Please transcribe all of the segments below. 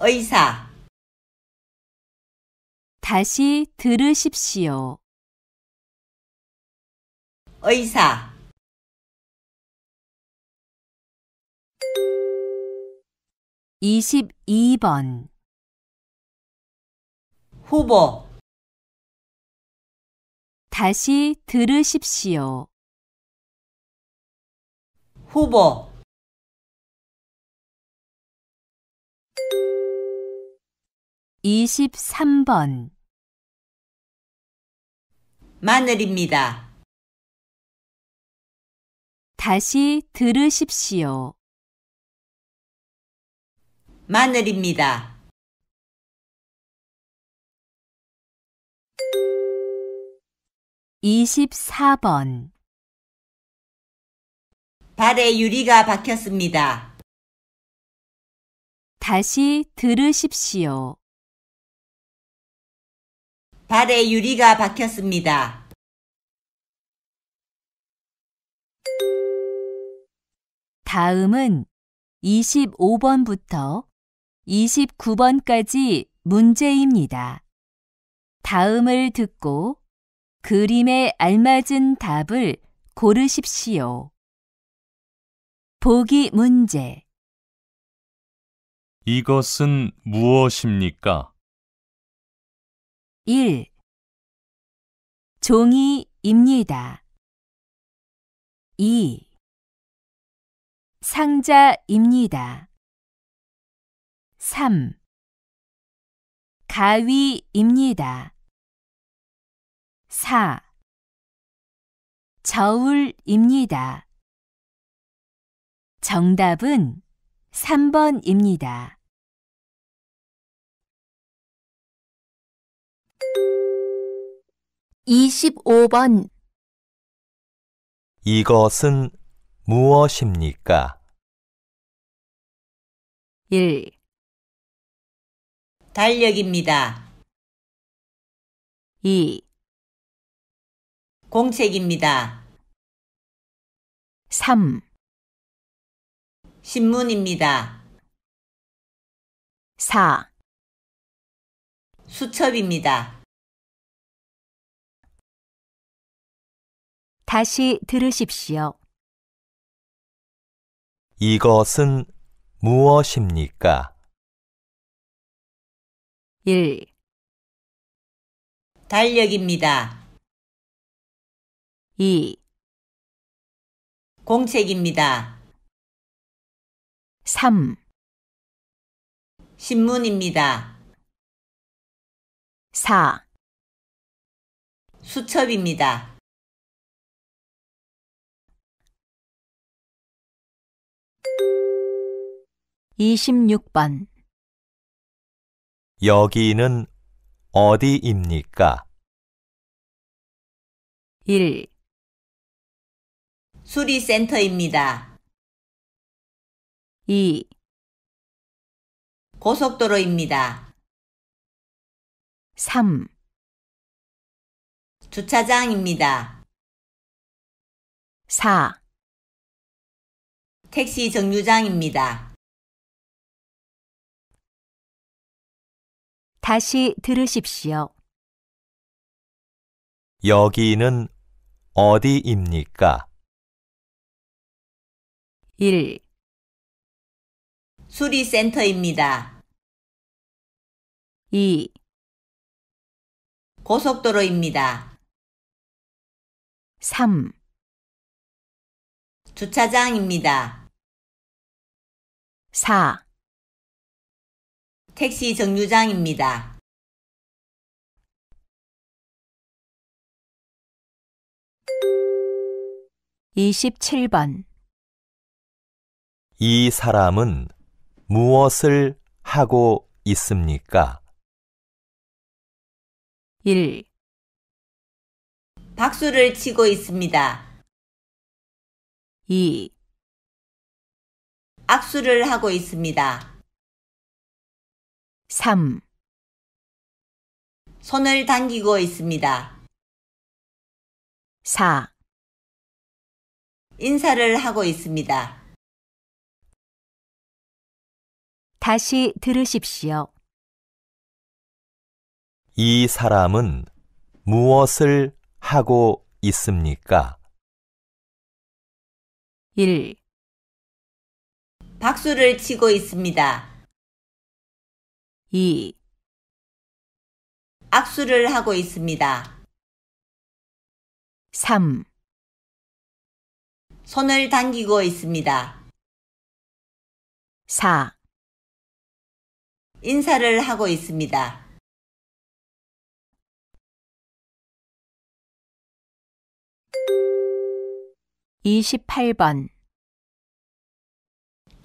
의사 다시 들으십시오. 의사 이십번 후보 다시 들으십시오. 후보 23번 마늘입니다. 다시 들으십시오. 마늘입니다. 이십번 발에 유리가 박혔습니다. 다시 들으십시오. 발에 유리가 박혔습니다. 다음은 25번부터 29번까지 문제입니다. 다음을 듣고 그림에 알맞은 답을 고르십시오. 보기 문제 이것은 무엇입니까? 1. 종이입니다. 2. 상자입니다. 3. 가위입니다. 4. 저울입니다. 정답은 3번입니다. 25번 이것은 무엇입니까? 1, 달력입니다. 2, 공책입니다. 3, 신문입니다. 4 수첩입니다. 다시 들으십시오. 이것은 무엇입니까? 1, 달력입니다. 2, 공책입니다. 3, 신문입니다. 4, 수첩입니다. 26번 여기는 어디입니까? 1, 수리센터입니다. 2, 고속도로입니다. 3, 주차장입니다. 4 택시 정류장입니다. 다시 들으십시오. 여기는 어디입니까? 1. 수리센터입니다. 2. 고속도로입니다. 3. 주차장입니다. 4. 택시 정류장입니다. 27번 이 사람은 무엇을 하고 있습니까? 1. 박수를 치고 있습니다. 2. 악수를 하고 있습니다. 3. 손을 당기고 있습니다. 4. 인사를 하고 있습니다. 다시 들으십시오. 이 사람은 무엇을 하고 있습니까? 1. 박수를 치고 있습니다. 2. 악수를 하고 있습니다. 3. 손을 당기고 있습니다. 4. 인사를 하고 있습니다. 28번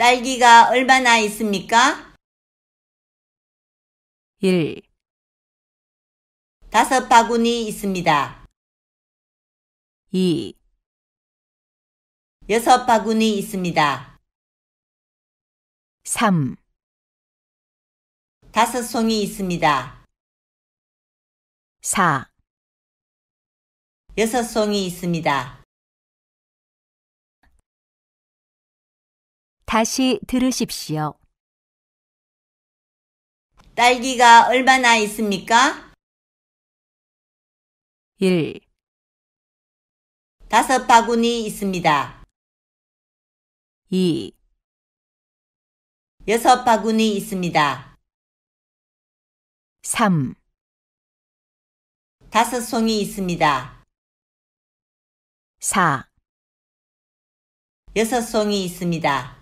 딸기가 얼마나 있습니까? 1. 다섯 바구니 있습니다. 2. 여섯 바구니 있습니다. 3. 다섯 송이 있습니다. 4. 여섯 송이 있습니다. 다시 들으십시오. 딸기가 얼마나 있습니까? 1. 다섯 바구니 있습니다. 2. 여섯 바구니 있습니다. 3. 다섯 송이 있습니다. 4. 여섯 송이 있습니다.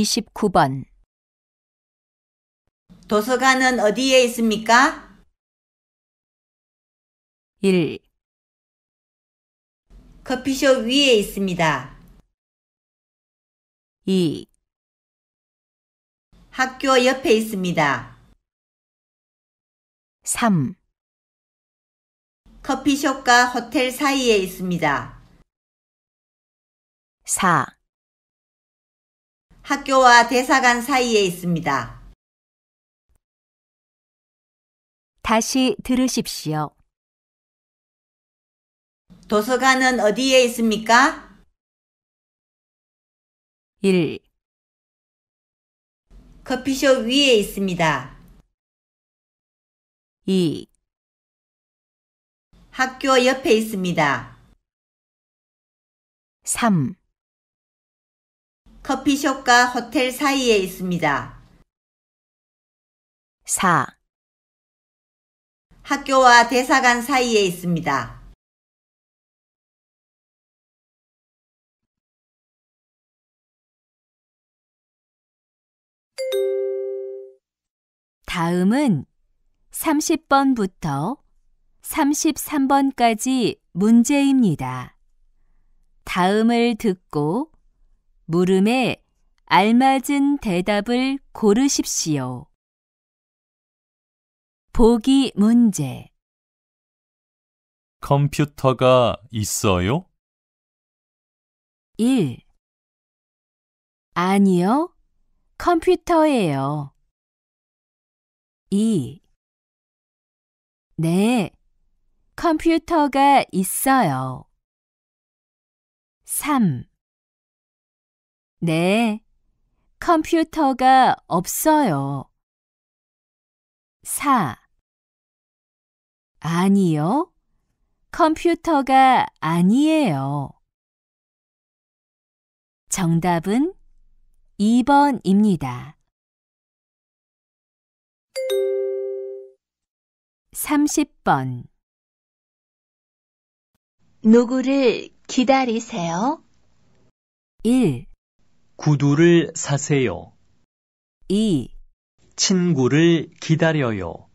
29번 도서관은 어디에 있습니까? 1. 커피숍 위에 있습니다. 2. 학교 옆에 있습니다. 3. 커피숍과 호텔 사이에 있습니다. 4. 학교와 대사관 사이에 있습니다. 다시 들으십시오. 도서관은 어디에 있습니까? 1. 커피숍 위에 있습니다. 2. 학교 옆에 있습니다. 3. 커피숍과 호텔 사이에 있습니다. 4. 학교와 대사관 사이에 있습니다. '다음은' 30번부터 33번까지 문제입니다. 다음을 듣고 물음에 알맞은 대답을 고르십시오. 보기 문제 컴퓨터가 있어요? 1. 아니요, 컴퓨터예요. 2. 네, 컴퓨터가 있어요. 3. 네, 컴퓨터가 없어요. 4. 아니요. 컴퓨터가 아니에요. 정답은 2번입니다. 30번 누구를 기다리세요? 1. 구두를 사세요. 2. 친구를 기다려요.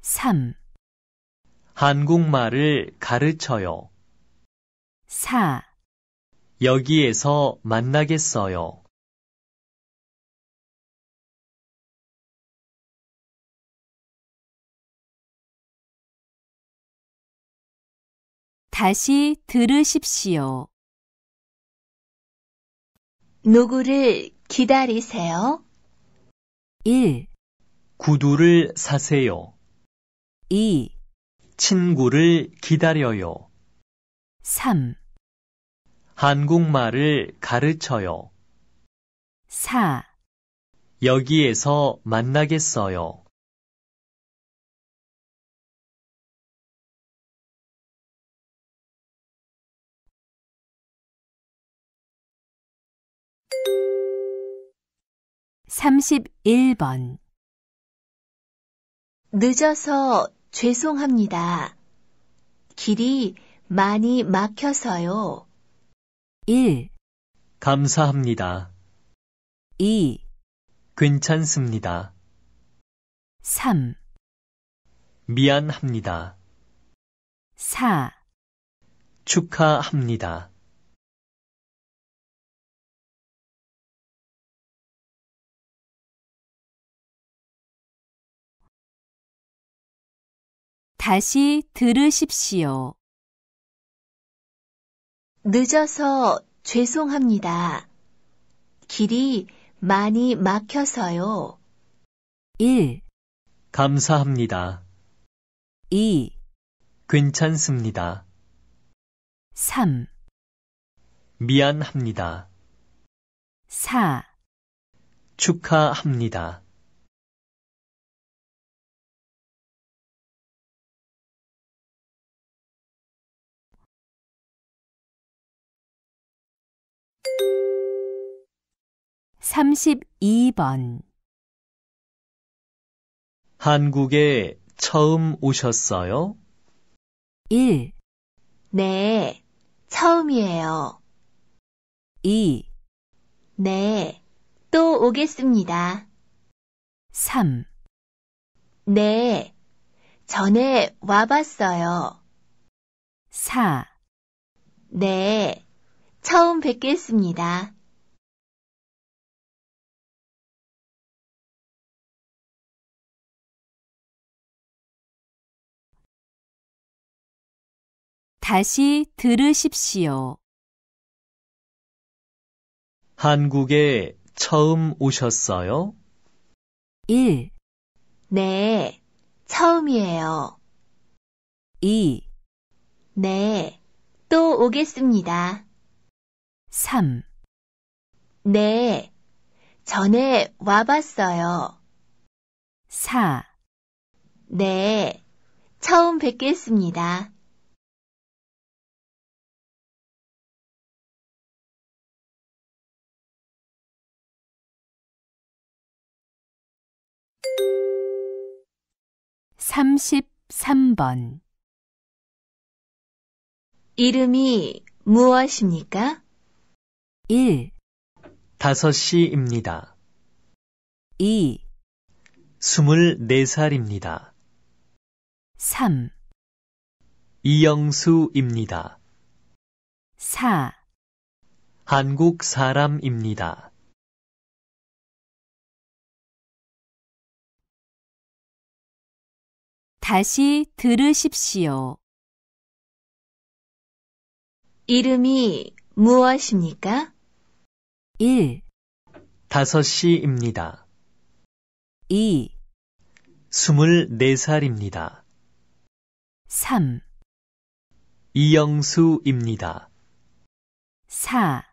3. 한국말을 가르쳐요. 4. 여기에서 만나겠어요. 다시 들으십시오. 누구를 기다리세요? 1. 구두를 사세요. 2. 친구를 기다려요. 3. 한국말을 가르쳐요. 4. 여기에서 만나겠어요. 31번 늦어서 죄송합니다. 길이 많이 막혀서요. 1, 감사합니다. 2, 괜찮습니다. 3, 미안합니다. 4, 축하합니다. 다시 들으십시오. 늦어서 죄송합니다. 길이 많이 막혀서요. 1. 감사합니다. 2. 괜찮습니다. 3. 미안합니다. 4. 축하합니다. 32번 한국에 처음 오셨어요? 1. 네, 처음이에요. 2. 네, 또 오겠습니다. 3. 네, 전에 와봤어요. 4. 네, 처음 뵙겠습니다. 다시 들으십시오. 한국에 처음 오셨어요? 1. 네, 처음이에요. 2. 네, 또 오겠습니다. 3. 네, 전에 와봤어요. 4. 네, 처음 뵙겠습니다. 33번 이름이 무엇입니까? 1, 5시입니다. 2, 24살입니다. 3, 이영수입니다. 4, 한국 사람입니다. 다시 들으십시오. 이름이 무엇입니까? 1, 5시입니다. 2, 24살입니다. 3, 이영수입니다. 4,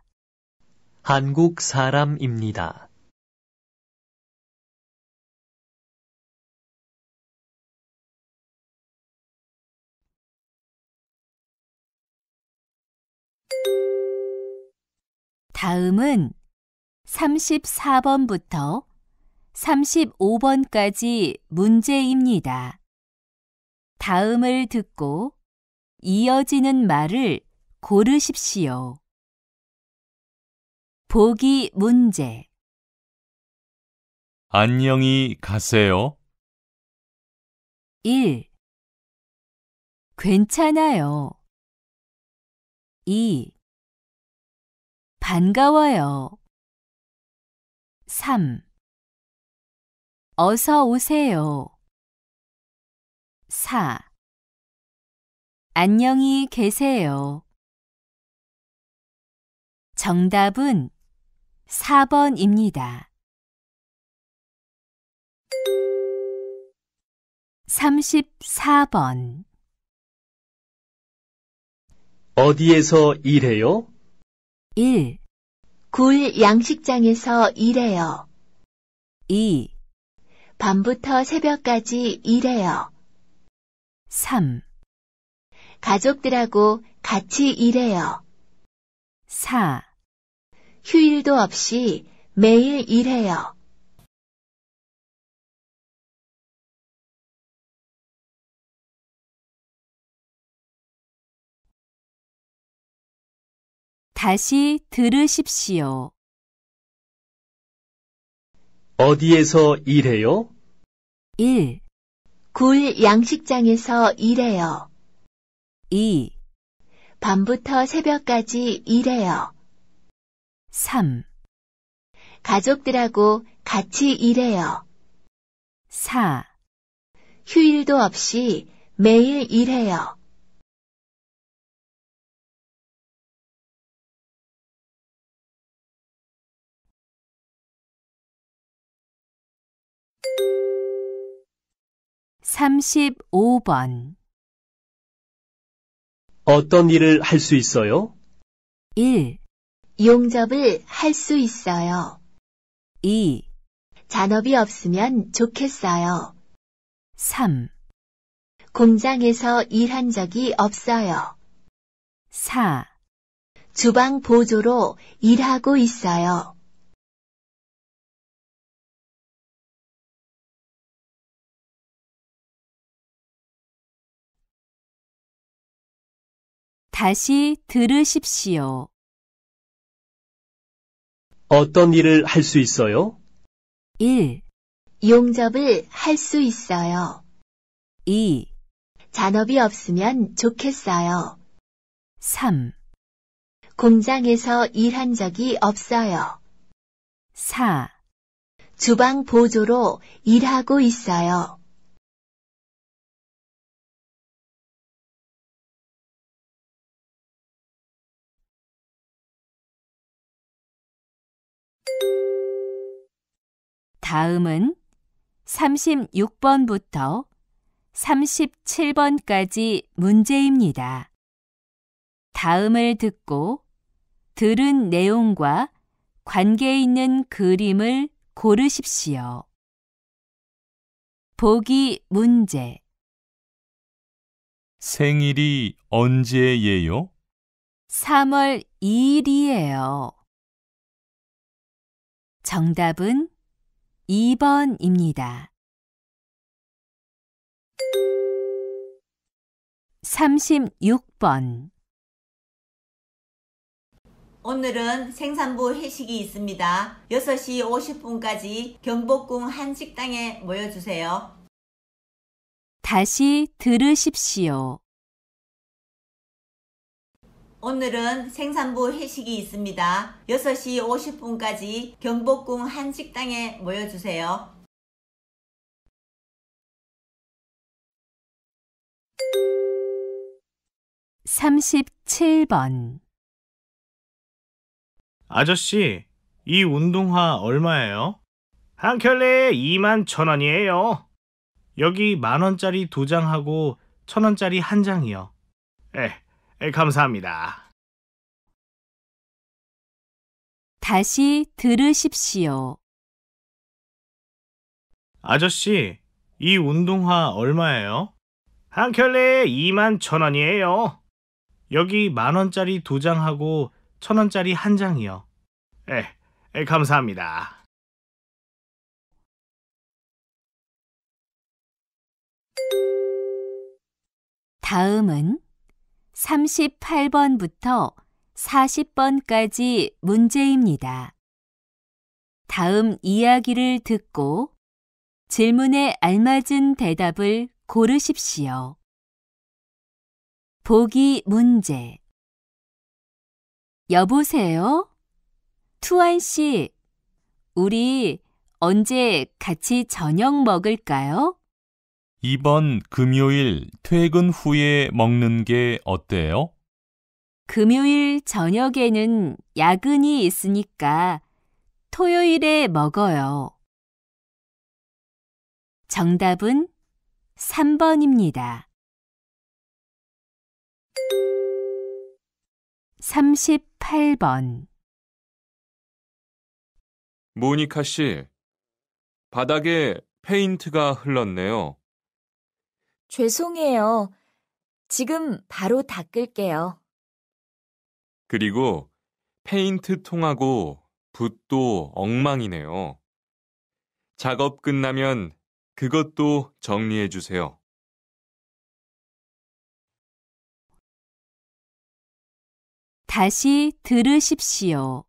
한국 사람입니다. 다음은 34번부터 35번까지 문제입니다. 다음을 듣고 이어지는 말을 고르십시오. 보기 문제 안녕히 가세요. 1. 괜찮아요. 2. 반가워요. 3. 어서 오세요. 4. 안녕히 계세요. 정답은 4번입니다. 34번 어디에서 일해요? 1. 굴 양식장에서 일해요. 2. 밤부터 새벽까지 일해요. 3. 가족들하고 같이 일해요. 4. 휴일도 없이 매일 일해요. 다시 들으십시오. 어디에서 일해요? 1, 굴 양식장에서 일해요. 2, 밤부터 새벽까지 일해요. 3, 가족들하고 같이 일해요. 4, 휴일도 없이 매일 일해요. 35번 어떤 일을 할 수 있어요? 1, 용접을 할 수 있어요. 2, 잔업이 없으면 좋겠어요. 3, 공장에서 일한 적이 없어요. 4, 주방 보조로 일하고 있어요. 다시 들으십시오. 어떤 일을 할 수 있어요? 1, 용접을 할 수 있어요. 2, 잔업이 없으면 좋겠어요. 3, 공장에서 일한 적이 없어요. 4, 주방 보조로 일하고 있어요. 다음은 36번부터 37번까지 문제입니다. 다음을 듣고 들은 내용과 관계 있는 그림을 고르십시오. 보기 문제 생일이 언제예요? 3월 2일이에요. 정답은 2번입니다. 36번 오늘은 생산부 회식이 있습니다. 6시 50분까지 경복궁 한 식당에 모여주세요. 다시 들으십시오. 오늘은 생산부 회식이 있습니다. 6시 50분까지 경복궁 한 식당에 모여주세요. 3 7번 아저씨, 이 운동화 얼마예요? 한 켤레에 2만 천 원이에요. 여기 만 원짜리 두 장하고 천 원짜리 한 장이요. 에, 예, 감사합니다. 다시 들으십시오. 아저씨, 이 운동화 얼마예요? 한 켤레에 2만 천 원이에요. 여기 만 원짜리 두 장하고 천 원짜리 한 장이요. 에, 예, 에 예, 감사합니다. 다음은 38번부터 40번까지 문제입니다. 다음 이야기를 듣고 질문에 알맞은 대답을 고르십시오. 보기 문제 여보세요? 투안 씨, 우리 언제 같이 저녁 먹을까요? 이번 금요일 퇴근 후에 먹는 게 어때요? 금요일 저녁에는 야근이 있으니까 토요일에 먹어요. 정답은 3번입니다. 38번 모니카 씨, 바닥에 페인트가 흘렀네요. 죄송해요. 지금 바로 닦을게요. 그리고 페인트 통하고 붓도 엉망이네요. 작업 끝나면 그것도 정리해 주세요. 다시 들으십시오.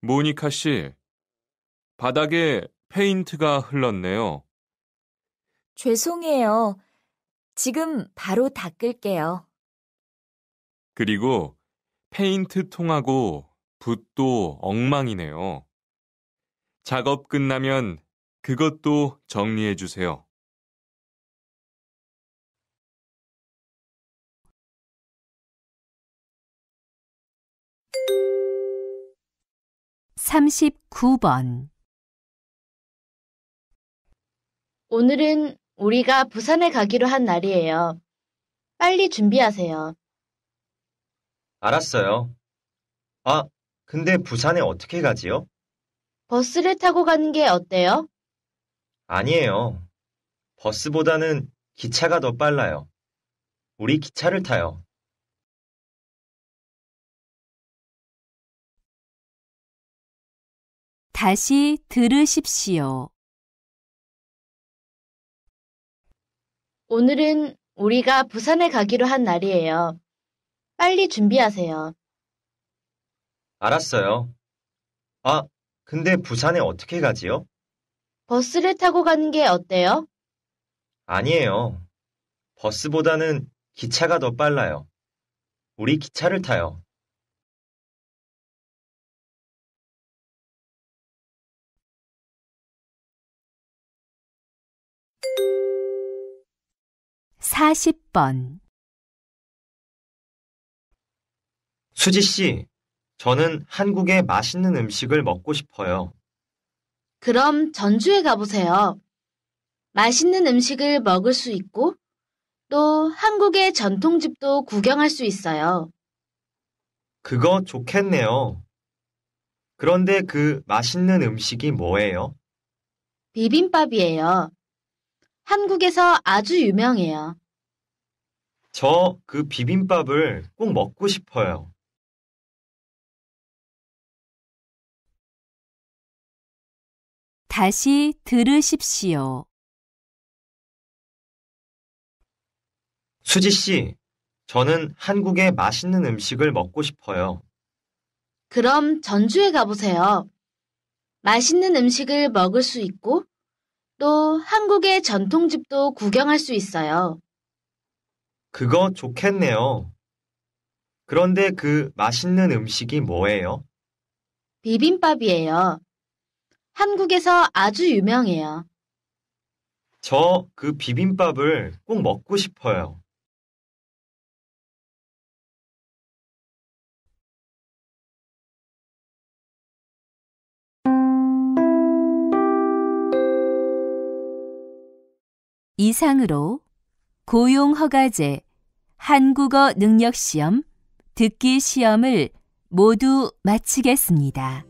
모니카 씨, 바닥에 페인트가 흘렀네요. 죄송해요. 지금 바로 닦을게요. 그리고 페인트 통하고 붓도 엉망이네요. 작업 끝나면 그것도 정리해 주세요. (39번) 오늘은 우리가 부산에 가기로 한 날이에요. 빨리 준비하세요. 알았어요. 아, 근데 부산에 어떻게 가지요? 버스를 타고 가는 게 어때요? 아니에요. 버스보다는 기차가 더 빨라요. 우리 기차를 타요. 다시 들으십시오. 오늘은 우리가 부산에 가기로 한 날이에요. 빨리 준비하세요. 알았어요. 아, 근데 부산에 어떻게 가지요? 버스를 타고 가는 게 어때요? 아니에요. 버스보다는 기차가 더 빨라요. 우리 기차를 타요. 40번 수지 씨, 저는 한국의 맛있는 음식을 먹고 싶어요. 그럼 전주에 가보세요. 맛있는 음식을 먹을 수 있고 또 한국의 전통집도 구경할 수 있어요. 그거 좋겠네요. 그런데 그 맛있는 음식이 뭐예요? 비빔밥이에요. 한국에서 아주 유명해요. 저 그 비빔밥을 꼭 먹고 싶어요. 다시 들으십시오. 수지 씨, 저는 한국의 맛있는 음식을 먹고 싶어요. 그럼 전주에 가보세요. 맛있는 음식을 먹을 수 있고 또 한국의 전통집도 구경할 수 있어요. 그거 좋겠네요. 그런데 그 맛있는 음식이 뭐예요? 비빔밥이에요. 한국에서 아주 유명해요. 저 그 비빔밥을 꼭 먹고 싶어요. 이상으로 고용허가제, 한국어 능력시험, 듣기 시험을 모두 마치겠습니다.